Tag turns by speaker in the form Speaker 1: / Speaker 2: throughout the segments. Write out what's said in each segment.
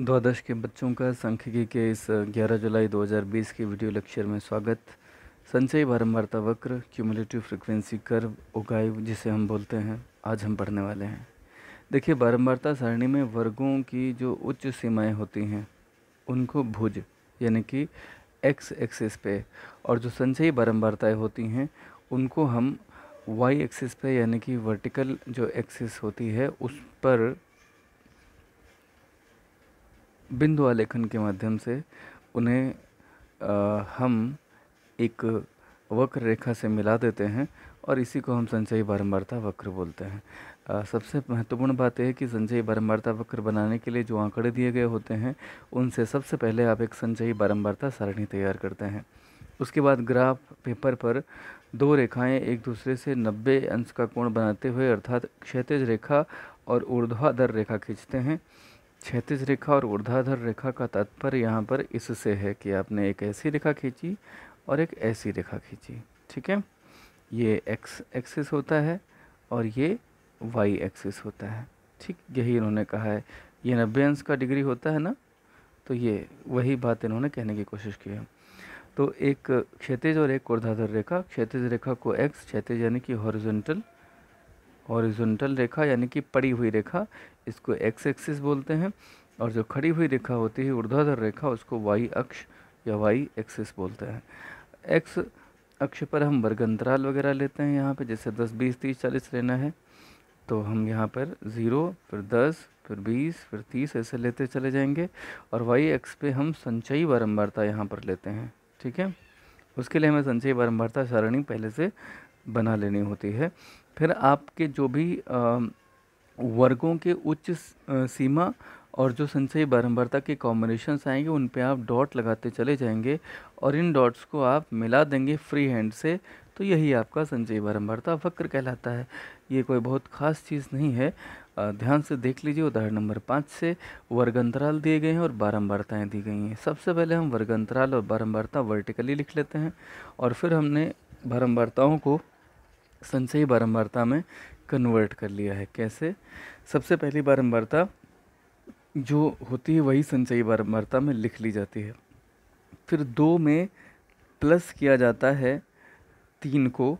Speaker 1: द्वादश के बच्चों का सांख्यिकी के इस 11 जुलाई 2020 के वीडियो लेक्चर में स्वागत संचयी बारम्बारता वक्र क्यूमुलेटिव फ्रिक्वेंसी कर्व उगाइव जिसे हम बोलते हैं आज हम पढ़ने वाले हैं देखिए बारंबारता सारणी में वर्गों की जो उच्च सीमाएं होती हैं उनको भुज यानी कि एक्स एक्सिस पे और जो संचयी बारंबारताएँ होती हैं उनको हम वाई एक्सिस पे यानी कि वर्टिकल जो एक्सिस होती है उस पर बिंदु आलेखन के माध्यम से उन्हें आ, हम एक वक्र रेखा से मिला देते हैं और इसी को हम संचयी बारंबारता वक्र बोलते हैं आ, सबसे महत्वपूर्ण बात यह है कि संचयी बारंबारता वक्र बनाने के लिए जो आंकड़े दिए गए होते हैं उनसे सबसे पहले आप एक संचयी बारंबारता सारणी तैयार करते हैं उसके बाद ग्राफ पेपर पर दो रेखाएं एक दूसरे से 90 अंश का कोण बनाते हुए अर्थात क्षैतिज रेखा और ऊर्ध्वाधर रेखा खींचते हैं क्षतिज रेखा और ऊर्ध्वाधर रेखा का तात्पर्य यहाँ पर इससे है कि आपने एक ऐसी रेखा खींची और एक ऐसी रेखा खींची ठीक है ये एक्स एक्सिस होता है और ये वाई एक्सिस होता है ठीक यही इन्होंने कहा है ये नब्बे अंश का डिग्री होता है ना तो ये वही बात इन्होंने कहने की कोशिश की है तो एक क्षतिज और एक ऊर्ध्वाधर रेखा क्षतिज रेखा को एक्स क्षैतिज यानी कि हॉरिजेंटल हॉरिजॉन्टल रेखा यानी कि पड़ी हुई रेखा इसको एक्स एक्सिस बोलते हैं और जो खड़ी हुई रेखा होती है ऊर्ध्वाधर रेखा उसको वाई अक्ष या वाई एक्सिस बोलते हैं एक्स अक्ष पर हम वर्ग अंतराल वगैरह लेते हैं यहाँ पे जैसे दस बीस तीस चालीस लेना है तो हम यहाँ पर ज़ीरो फिर दस फिर बीस फिर तीस ऐसे लेते चले जाएंगे और वाई एक्स पे हम संचयी बारम्बारता यहाँ पर लेते हैं ठीक है उसके लिए हमें संचयी बारम्बारता सारणी पहले से बना लेनी होती है फिर आपके जो भी वर्गों के उच्च सीमा और जो संचयी बारंबारता के कॉम्बिनेशंस आएंगे उन पे आप डॉट लगाते चले जाएंगे और इन डॉट्स को आप मिला देंगे फ्री हैंड से तो यही आपका संचयी बारंबारता वक्र कहलाता है ये कोई बहुत खास चीज़ नहीं है ध्यान से देख लीजिए उदाहरण नंबर पाँच से वर्ग अंतराल दिए गए हैं और बारंबारताएँ दी गई हैं सबसे पहले हम वर्ग अंतराल और बारंबारता वर्टिकली लिख लेते हैं और फिर हमने बारंबारताओं को संचयी बारंबारता में कन्वर्ट कर लिया है कैसे सबसे पहली बारंबारता जो होती है वही संचयी बारंबारता में लिख ली जाती है फिर दो में प्लस किया जाता है तीन को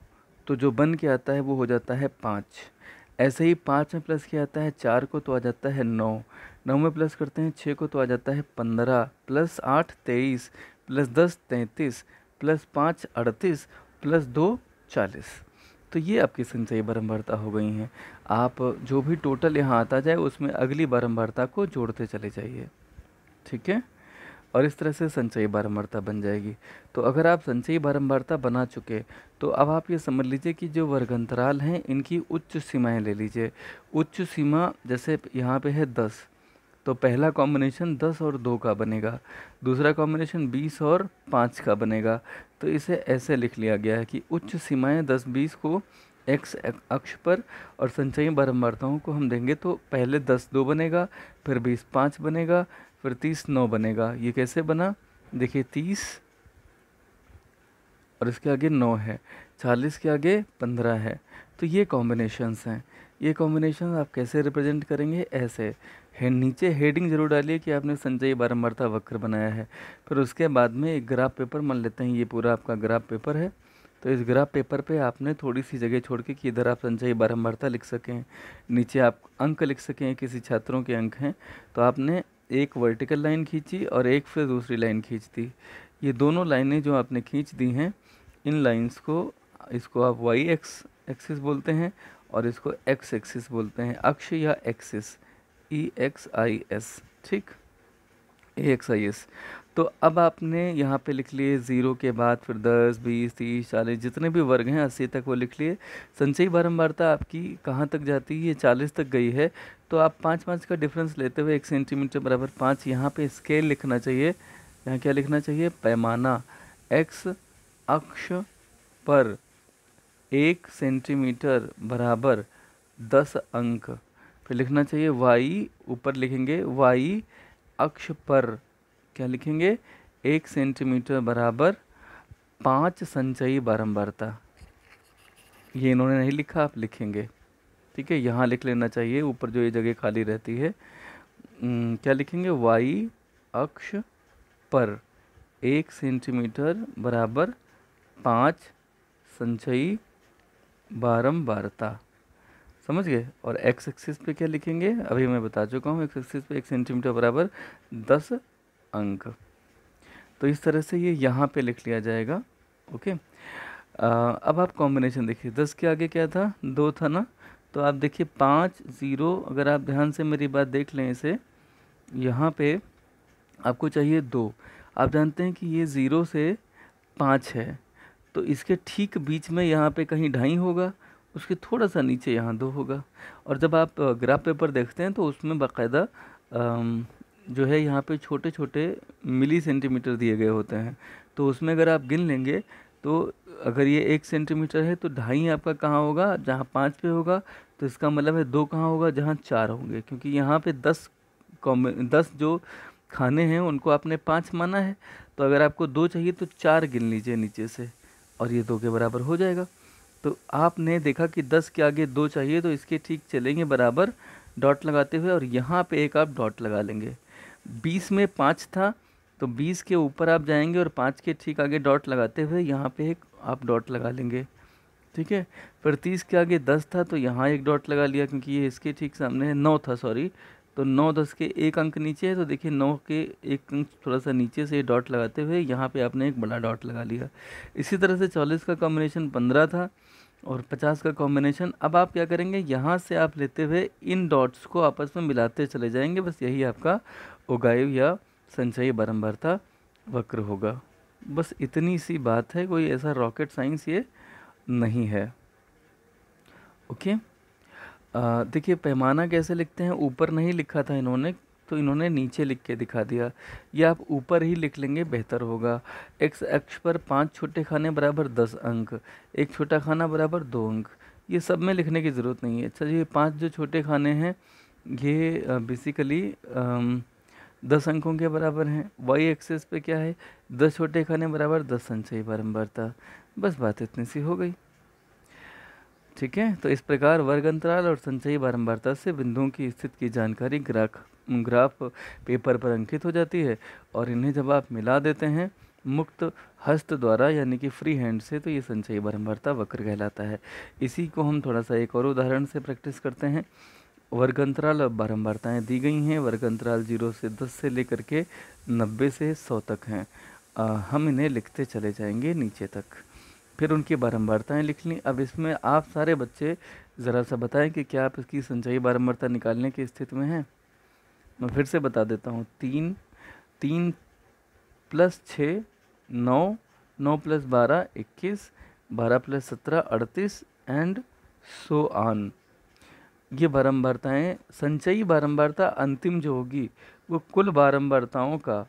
Speaker 1: तो जो बन के आता है वो हो जाता है पाँच ऐसे ही पाँच में प्लस किया जाता है चार को तो आ जाता है नौ नौ में प्लस करते हैं छः को तो आ जाता है पंद्रह प्लस आठ तेईस प्लस दस तैंतीस प्लस पाँच अड़तीस प्लस दो चालीस तो ये आपकी सिंचाई बारंबारता हो गई हैं आप जो भी टोटल यहाँ आता जाए उसमें अगली बारंबारता को जोड़ते चले जाइए ठीक है और इस तरह से संचयी बारंबारता बन जाएगी तो अगर आप संचयी बारंबारता बना चुके तो अब आप ये समझ लीजिए कि जो वर्गंतराल हैं इनकी उच्च सीमाएं ले लीजिए उच्च सीमा जैसे यहाँ पे है दस तो पहला कॉम्बिनेशन दस और दो का बनेगा दूसरा कॉम्बिनेशन बीस और पाँच का बनेगा तो इसे ऐसे लिख लिया गया है कि उच्च सीमाएं दस बीस को एक्स अक्ष पर और संचयी बारंबारताओं को हम देंगे तो पहले दस दो बनेगा फिर बीस पाँच बनेगा फिर तीस नौ बनेगा ये कैसे बना देखिए तीस और इसके आगे नौ है चालीस के आगे पंद्रह है तो ये कॉम्बिनेशंस हैं ये कॉम्बिनेशन आप कैसे रिप्रेजेंट करेंगे ऐसे है नीचे हेडिंग जरूर डालिए कि आपने संजय बारम्बरता वक्र बनाया है फिर उसके बाद में एक ग्राफ पेपर मान लेते हैं ये पूरा आपका ग्राफ पेपर है तो इस ग्राफ पेपर पे आपने थोड़ी सी जगह छोड़ के कि इधर आप संजय बारम्बरता लिख सकें नीचे आप अंक लिख सकें किसी छात्रों के अंक हैं तो आपने एक वर्टिकल लाइन खींची और एक फिर दूसरी लाइन खींच दी ये दोनों लाइनें जो आपने खींच दी हैं इन लाइन्स को इसको आप वाई एक्स एक्सिस बोलते हैं और इसको एक्स एक्सिस बोलते हैं अक्ष या axis E X I S ठीक ए एक्स आई एस तो अब आपने यहाँ पे लिख लिए ज़ीरो के बाद फिर दस बीस तीस चालीस जितने भी वर्ग हैं अस्सी तक वो लिख लिए संचयी बारंबारता आपकी कहाँ तक जाती है ये चालीस तक गई है तो आप पाँच पाँच का डिफरेंस लेते हुए एक सेंटीमीटर बराबर पाँच यहाँ पे स्केल लिखना चाहिए यहाँ क्या लिखना चाहिए पैमाना एक्स अक्ष पर एक सेंटीमीटर बराबर दस अंक फिर लिखना चाहिए वाई ऊपर लिखेंगे वाई अक्ष पर क्या लिखेंगे एक सेंटीमीटर बराबर पाँच संचयी बारंबारता ये इन्होंने नहीं लिखा आप लिखेंगे ठीक है यहाँ लिख लेना चाहिए ऊपर जो ये जगह खाली रहती है क्या लिखेंगे वाई अक्ष पर एक सेंटीमीटर बराबर पाँच संचयी बारंबारता समझ गए और एक्स एक्सिस पे क्या लिखेंगे अभी मैं बता चुका हूँ एक्स एक्सिस पे एक सेंटीमीटर बराबर दस अंक तो इस तरह से ये यहाँ पे लिख लिया जाएगा ओके आ, अब आप कॉम्बिनेशन देखिए दस के आगे क्या था दो था ना तो आप देखिए पाँच ज़ीरो अगर आप ध्यान से मेरी बात देख लें इसे यहाँ पे आपको चाहिए दो आप जानते हैं कि ये ज़ीरो से पाँच है तो इसके ठीक बीच में यहाँ पे कहीं ढाई होगा उसके थोड़ा सा नीचे यहाँ दो होगा और जब आप ग्राफ पेपर देखते हैं तो उसमें बाकायदा जो है यहाँ पे छोटे छोटे मिली सेंटीमीटर दिए गए होते हैं तो उसमें अगर आप गिन लेंगे तो अगर ये एक सेंटीमीटर है तो ढाई आपका कहाँ होगा जहाँ पाँच पे होगा तो इसका मतलब है दो कहाँ होगा जहाँ चार होंगे क्योंकि यहाँ पे दस कॉमे दस जो खाने हैं उनको आपने पाँच माना है तो अगर आपको दो चाहिए तो चार गिन लीजिए नीचे से और ये दो के बराबर हो जाएगा तो आपने देखा कि दस के आगे दो चाहिए तो इसके ठीक चलेंगे बराबर डॉट लगाते हुए और यहाँ पे एक आप डॉट लगा लेंगे बीस में पाँच था तो बीस के ऊपर आप जाएंगे और पाँच के ठीक आगे डॉट लगाते हुए यहाँ पे एक आप डॉट लगा लेंगे ठीक है फिर तीस के आगे दस था तो यहाँ एक डॉट लगा लिया क्योंकि ये इसके ठीक सामने है नौ था सॉरी तो नौ दस के एक अंक नीचे है तो देखिए नौ के एक अंक थोड़ा सा नीचे से डॉट लगाते हुए यहाँ पर आपने एक बड़ा डॉट लगा लिया इसी तरह से चौलीस का कॉम्बिनेशन पंद्रह था और 50 का कॉम्बिनेशन अब आप क्या करेंगे यहाँ से आप लेते हुए इन डॉट्स को आपस में मिलाते चले जाएंगे बस यही आपका उगाइव या संचयी बारम्बार था वक्र होगा बस इतनी सी बात है कोई ऐसा रॉकेट साइंस ये नहीं है ओके देखिए पैमाना कैसे लिखते हैं ऊपर नहीं लिखा था इन्होंने तो इन्होंने नीचे लिख के दिखा दिया या आप ऊपर ही लिख लेंगे बेहतर होगा एक्स अक्ष पर पाँच छोटे खाने बराबर दस अंक एक छोटा खाना बराबर दो अंक ये सब में लिखने की ज़रूरत नहीं है अच्छा ये पाँच जो छोटे खाने हैं ये बेसिकली दस अंकों के बराबर हैं वाई एक्सेस पे क्या है दस छोटे खाने बराबर दस संचयी बारंबारता बस बात इतनी सी हो गई ठीक है तो इस प्रकार वर्ग अंतराल और संचयी बारंबारता से बिंदुओं की स्थिति की जानकारी ग्राहक ग्राफ पेपर पर अंकित हो जाती है और इन्हें जब आप मिला देते हैं मुक्त हस्त द्वारा यानी कि फ्री हैंड से तो ये संचयी बारंबारता वक्र कहलाता है इसी को हम थोड़ा सा एक और उदाहरण से प्रैक्टिस करते हैं वर्ग अंतराल अब बारंबारताएँ दी गई हैं वर्ग अंतराल जीरो से दस से लेकर के नब्बे से सौ तक हैं हम इन्हें लिखते चले जाएंगे नीचे तक फिर उनकी बारंबारताएँ लिख लीं अब इसमें आप सारे बच्चे ज़रा सा बताएं कि क्या आप इसकी संचयी बारंबारता निकालने की स्थिति में हैं मैं फिर से बता देता हूँ तीन तीन प्लस छः नौ नौ प्लस बारह इक्कीस बारह प्लस सत्रह अड़तीस एंड सो आन ये बारंबारताएँ संचयी बारंबारता अंतिम जो होगी वो कुल बारंबारताओं का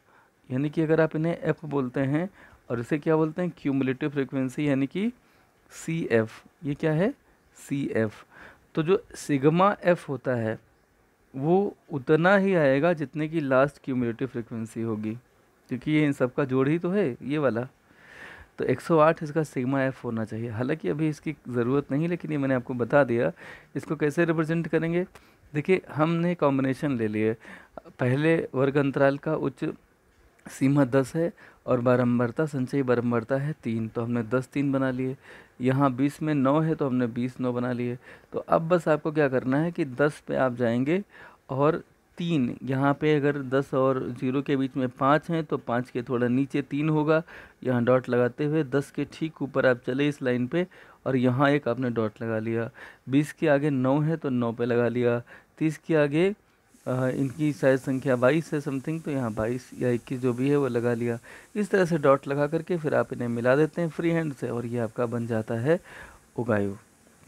Speaker 1: यानी कि अगर आप इन्हें एफ बोलते हैं और इसे क्या बोलते हैं क्यूमुलेटिव फ्रिक्वेंसी यानी कि सी एफ ये क्या है सी एफ तो जो सिग्मा एफ होता है वो उतना ही आएगा जितने की लास्ट क्यूमुलेटिव फ्रिक्वेंसी होगी क्योंकि ये इन सब का जोड़ ही तो है ये वाला तो 108 इसका सिग्मा एफ होना चाहिए हालांकि अभी इसकी ज़रूरत नहीं लेकिन ये मैंने आपको बता दिया इसको कैसे रिप्रेजेंट करेंगे देखिए हमने कॉम्बिनेशन ले लिए पहले वर्ग अंतराल का उच्च सीमा दस है और बारंबारता संचयी बारंबारता है तीन तो हमने दस तीन बना लिए यहाँ बीस में नौ है तो हमने बीस नौ बना लिए तो अब बस आपको क्या करना है कि दस पे आप जाएंगे और तीन यहाँ पे अगर दस और जीरो के बीच में पाँच हैं तो पाँच के थोड़ा नीचे तीन होगा यहाँ डॉट लगाते हुए दस के ठीक ऊपर आप चले इस लाइन पे और यहाँ एक आपने डॉट लगा लिया बीस के आगे नौ है तो नौ पे लगा लिया तीस के आगे आ, इनकी शायद संख्या बाईस है समथिंग तो यहाँ बाईस या इक्कीस जो भी है वो लगा लिया इस तरह से डॉट लगा करके फिर आप इन्हें मिला देते हैं फ्री हैंड से और ये आपका बन जाता है उगायु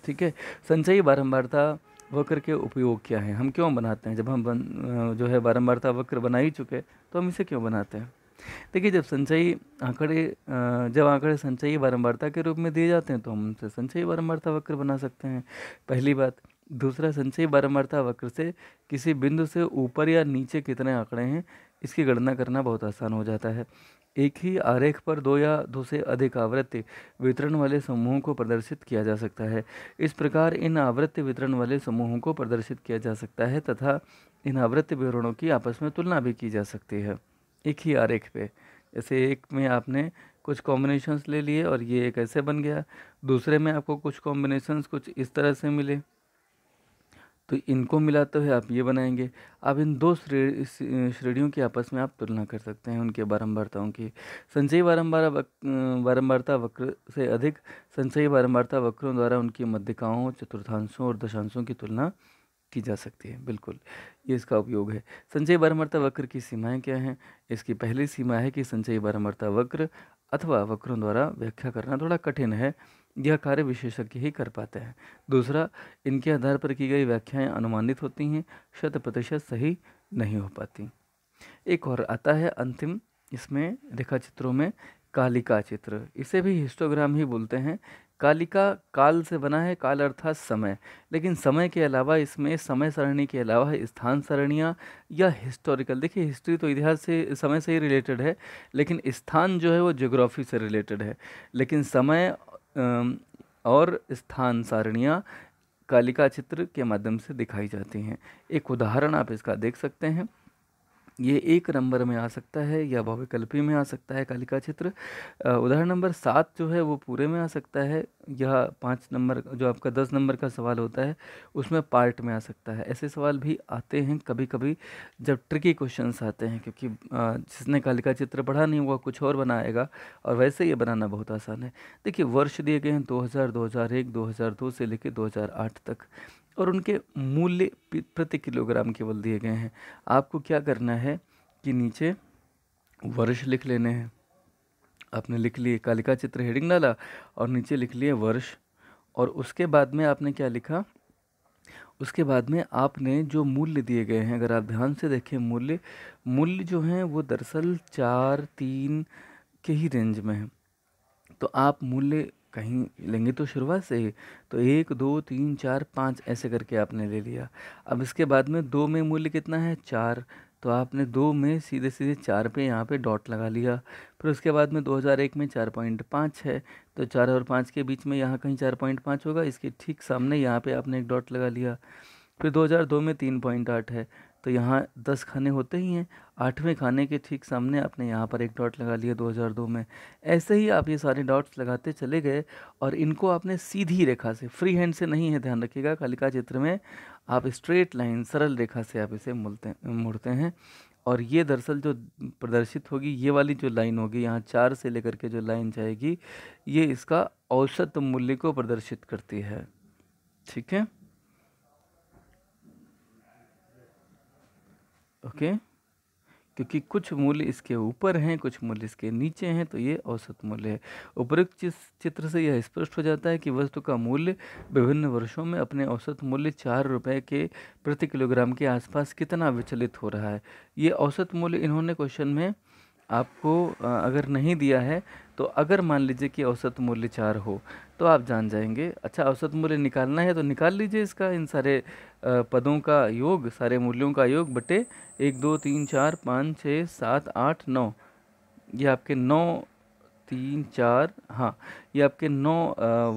Speaker 1: ठीक है संचयी बारम्बारता वक्र के उपयोग क्या है हम क्यों बनाते हैं जब हम बन, जो है बारम्बारता वक्र बना ही चुके तो हम इसे क्यों बनाते हैं देखिए जब संचयी आंकड़े जब आंकड़े संचयी बारंबारता के रूप में दिए जाते हैं तो हम उनसे संचयी बारंबारता वक्र बना सकते हैं पहली बात दूसरा संचयी बारंबारता वक्र से किसी बिंदु से ऊपर या नीचे कितने आंकड़े हैं इसकी गणना करना बहुत आसान हो जाता है एक ही आरेख पर दो या दो से अधिक आवृत्ति वितरण वाले समूहों को प्रदर्शित किया जा सकता है इस प्रकार इन आवृत्ति वितरण वाले समूहों को प्रदर्शित किया जा सकता है तथा इन आवृत्ति विवरणों की आपस में तुलना भी की जा सकती है एक ही आरेख पे जैसे एक में आपने कुछ कॉम्बिनेशंस ले लिए और ये एक ऐसे बन गया दूसरे में आपको कुछ कॉम्बिनेशंस कुछ इस तरह से मिले तो इनको मिलाते तो हुए आप ये बनाएंगे आप इन दो श्रेणियों की आपस में आप तुलना कर सकते हैं उनके बारंबारताओं की संचयी बारंबार बारंबारता वक्र से अधिक संचयी बारंबारता वक्रों द्वारा उनकी मध्यिकाओं चतुर्थांशों और दशांशों की तुलना की जा सकती है बिल्कुल ये इसका उपयोग है संचयी बारंबारता वक्र की सीमाएं क्या हैं इसकी पहली सीमा है कि संचयी बारंबारता वक्र अथवा वक्रों द्वारा व्याख्या करना थोड़ा कठिन है यह कार्य विशेषज्ञ ही कर पाते हैं दूसरा इनके आधार पर की गई व्याख्याएं अनुमानित होती हैं शत प्रतिशत सही नहीं हो पाती एक और आता है अंतिम इसमें रेखा चित्रों में कालिका चित्र इसे भी हिस्टोग्राम ही बोलते हैं कालिका काल से बना है काल अर्थात समय लेकिन समय के अलावा इसमें समय सरणी के अलावा स्थान सरणियाँ या हिस्टोरिकल देखिए हिस्ट्री तो इतिहास से समय से ही रिलेटेड है लेकिन स्थान जो है वो जोग्राफी से रिलेटेड है लेकिन समय और स्थान सारणियाँ कालिका चित्र के माध्यम से दिखाई जाती हैं एक उदाहरण आप इसका देख सकते हैं ये एक नंबर में आ सकता है या भव्यकल्पी में आ सकता है कालिका क्षेत्र उदाहरण नंबर सात जो है वो पूरे में आ सकता है या पाँच नंबर जो आपका दस नंबर का सवाल होता है उसमें पार्ट में आ सकता है ऐसे सवाल भी आते हैं कभी कभी जब ट्रिकी क्वेश्चंस आते हैं क्योंकि जिसने कालिका चित्र पढ़ा नहीं हुआ कुछ और बनाएगा और वैसे ये बनाना बहुत आसान है देखिए वर्ष दिए गए हैं दो हज़ार दो हज़ार एक दो हज़ार दो से लेकर दो हज़ार आठ तक और उनके मूल्य प्रति किलोग्राम केवल दिए गए हैं आपको क्या करना है कि नीचे वर्ष लिख लेने हैं आपने लिख लिए कालिका चित्र हेडिंग डाला और नीचे लिख लिए वर्ष और उसके बाद में आपने क्या लिखा उसके बाद में आपने जो मूल्य दिए गए हैं अगर आप ध्यान से देखें मूल्य मूल्य जो हैं वो दरअसल चार तीन के ही रेंज में हैं तो आप मूल्य कहीं लेंगे तो शुरुआत से ही तो एक दो तीन चार पाँच ऐसे करके आपने ले लिया अब इसके बाद में दो में मूल्य कितना है चार तो आपने दो में सीधे सीधे चार पे यहाँ पे डॉट लगा लिया फिर उसके बाद में 2001 में चार पॉइंट पाँच है तो चार और पाँच के बीच में यहाँ कहीं चार पॉइंट पाँच होगा इसके ठीक सामने यहाँ पे आपने एक डॉट लगा लिया फिर 2002 में तीन पॉइंट आठ है तो यहाँ दस खाने होते ही हैं आठवें खाने के ठीक सामने आपने यहाँ पर एक डॉट लगा लिया 2002 में ऐसे ही आप ये सारे डॉट्स लगाते चले गए और इनको आपने सीधी रेखा से फ्री हैंड से नहीं है ध्यान रखिएगा कालिका चित्र में आप स्ट्रेट लाइन सरल रेखा से आप इसे मुड़ते मुड़ते हैं और ये दरअसल जो प्रदर्शित होगी ये वाली जो लाइन होगी यहाँ चार से लेकर के जो लाइन जाएगी ये इसका औसत मूल्य को प्रदर्शित करती है ठीक है ओके क्योंकि कुछ मूल्य इसके ऊपर हैं कुछ मूल्य इसके नीचे हैं तो ये औसत मूल्य है उपरोक्त चित्र से यह स्पष्ट हो जाता है कि वस्तु का मूल्य विभिन्न वर्षों में अपने औसत मूल्य चार रुपये के प्रति किलोग्राम के आसपास कितना विचलित हो रहा है ये औसत मूल्य इन्होंने क्वेश्चन में आपको अगर नहीं दिया है तो अगर मान लीजिए कि औसत मूल्य चार हो तो आप जान जाएंगे अच्छा औसत मूल्य निकालना है तो निकाल लीजिए इसका इन सारे पदों का योग सारे मूल्यों का योग बटे एक दो तीन चार पाँच छः सात आठ नौ ये आपके नौ तीन चार हाँ ये आपके नौ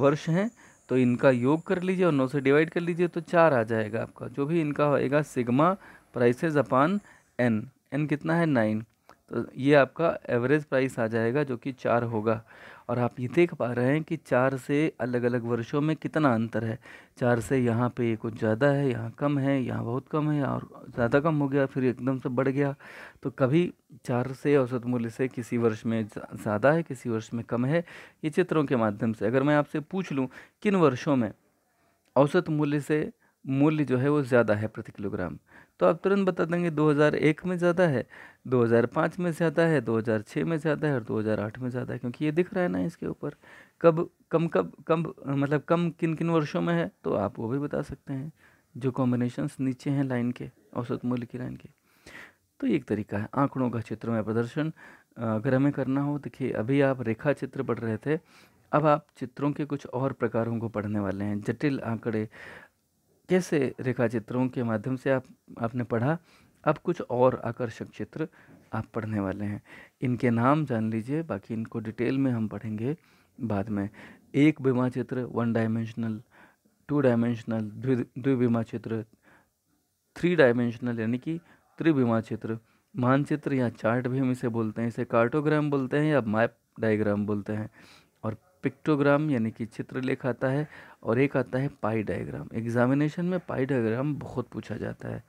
Speaker 1: वर्ष हैं तो इनका योग कर लीजिए और नौ से डिवाइड कर लीजिए तो चार आ जाएगा आपका जो भी इनका होएगा sigma prices upon N N कितना है नाइन तो ये आपका एवरेज प्राइस आ जाएगा जो कि चार होगा और आप ये देख पा रहे हैं कि चार से अलग अलग वर्षों में कितना अंतर है चार से यहाँ पे कुछ ज़्यादा है यहाँ कम है यहाँ बहुत कम है और ज़्यादा कम हो गया फिर एकदम से बढ़ गया तो कभी चार से औसत मूल्य से किसी वर्ष में ज़्यादा है किसी वर्ष में कम है ये चित्रों के माध्यम से अगर मैं आपसे पूछ लूँ किन वर्षों में औसत मूल्य से मूल्य जो है वो ज़्यादा है प्रति किलोग्राम तो आप तुरंत बता देंगे 2001 में ज़्यादा है 2005 में ज़्यादा है 2006 में ज़्यादा है और 2008 में ज़्यादा है क्योंकि ये दिख रहा है ना इसके ऊपर कब कम कब कम मतलब कम किन किन वर्षों में है तो आप वो भी बता सकते हैं जो कॉम्बिनेशंस नीचे हैं लाइन के औसत मूल्य की लाइन के तो एक तरीका है आंकड़ों का चित्र में प्रदर्शन अगर हमें करना हो देखिए अभी आप रेखा चित्र पढ़ रहे थे अब आप चित्रों के कुछ और प्रकारों को पढ़ने वाले हैं जटिल आंकड़े कैसे रेखा चित्रों के माध्यम से आप आपने पढ़ा अब कुछ और आकर्षक चित्र आप पढ़ने वाले हैं इनके नाम जान लीजिए बाकी इनको डिटेल में हम पढ़ेंगे बाद में एक बीमा चित्र वन डायमेंशनल टू डायमेंशनल द्विबीमा चित्र थ्री डायमेंशनल यानी कि त्रिबीमा चित्र मानचित्र या चार्ट भी हम इसे बोलते हैं इसे कार्टोग्राम बोलते हैं या मैप डायग्राम बोलते हैं पिक्टोग्राम यानी कि चित्रलेख आता है और एक आता है पाई डायग्राम एग्ज़ामिनेशन में पाई डायग्राम बहुत पूछा जाता है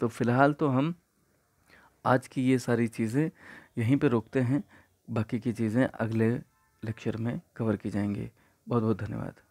Speaker 1: तो फ़िलहाल तो हम आज की ये सारी चीज़ें यहीं पे रोकते हैं बाकी की चीज़ें अगले लेक्चर में कवर की जाएंगी बहुत बहुत धन्यवाद